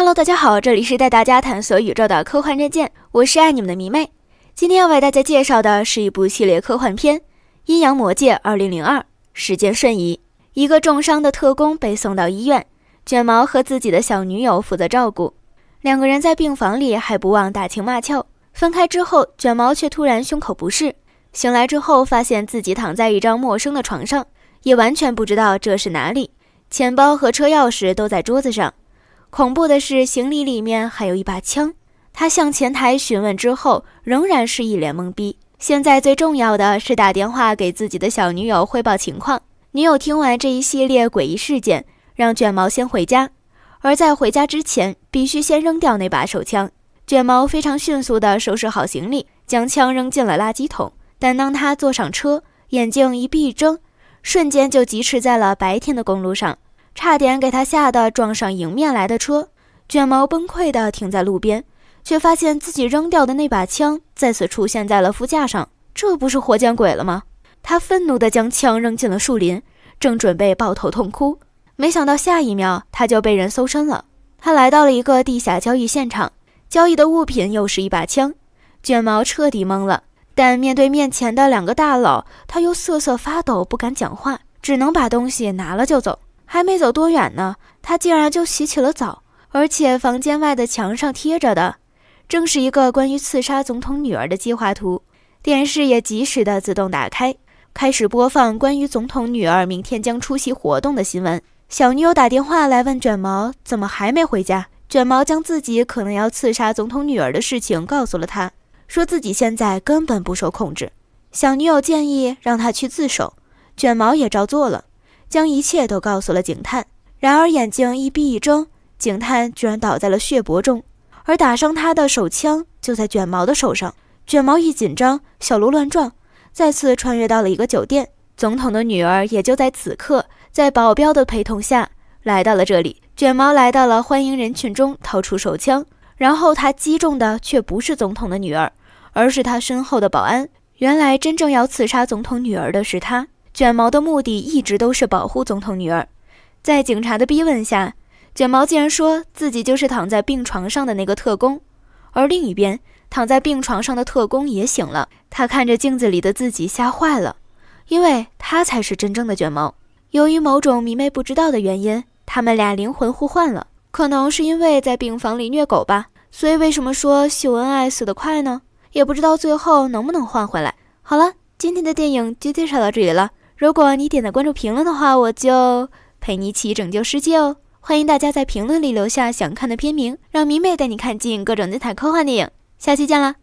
Hello，大家好，这里是带大家探索宇宙的科幻战舰，我是爱你们的迷妹。今天要为大家介绍的是一部系列科幻片《阴阳魔界》二零零二，时间瞬移。一个重伤的特工被送到医院，卷毛和自己的小女友负责照顾。两个人在病房里还不忘打情骂俏。分开之后，卷毛却突然胸口不适，醒来之后发现自己躺在一张陌生的床上，也完全不知道这是哪里。钱包和车钥匙都在桌子上。恐怖的是，行李里面还有一把枪。他向前台询问之后，仍然是一脸懵逼。现在最重要的是打电话给自己的小女友汇报情况。女友听完这一系列诡异事件，让卷毛先回家，而在回家之前，必须先扔掉那把手枪。卷毛非常迅速地收拾好行李，将枪扔进了垃圾桶。但当他坐上车，眼睛一闭一睁，瞬间就疾驰在了白天的公路上。差点给他吓得撞上迎面来的车，卷毛崩溃的停在路边，却发现自己扔掉的那把枪再次出现在了副驾上，这不是活见鬼了吗？他愤怒的将枪扔进了树林，正准备抱头痛哭，没想到下一秒他就被人搜身了。他来到了一个地下交易现场，交易的物品又是一把枪，卷毛彻底懵了。但面对面前的两个大佬，他又瑟瑟发抖，不敢讲话，只能把东西拿了就走。还没走多远呢，他竟然就洗起了澡，而且房间外的墙上贴着的正是一个关于刺杀总统女儿的计划图，电视也及时的自动打开，开始播放关于总统女儿明天将出席活动的新闻。小女友打电话来问卷毛怎么还没回家，卷毛将自己可能要刺杀总统女儿的事情告诉了他，说自己现在根本不受控制。小女友建议让他去自首，卷毛也照做了。将一切都告诉了警探，然而眼睛一闭一睁，警探居然倒在了血泊中，而打伤他的手枪就在卷毛的手上。卷毛一紧张，小鹿乱撞，再次穿越到了一个酒店。总统的女儿也就在此刻，在保镖的陪同下来到了这里。卷毛来到了欢迎人群中，掏出手枪，然后他击中的却不是总统的女儿，而是他身后的保安。原来真正要刺杀总统女儿的是他。卷毛的目的一直都是保护总统女儿，在警察的逼问下，卷毛竟然说自己就是躺在病床上的那个特工，而另一边躺在病床上的特工也醒了，他看着镜子里的自己吓坏了，因为他才是真正的卷毛。由于某种迷妹不知道的原因，他们俩灵魂互换了，可能是因为在病房里虐狗吧，所以为什么说秀恩爱死得快呢？也不知道最后能不能换回来。好了，今天的电影就介绍到这里了。如果你点的关注、评论的话，我就陪你一起拯救世界哦！欢迎大家在评论里留下想看的片名，让明妹带你看尽各种精彩科幻电影。下期见啦！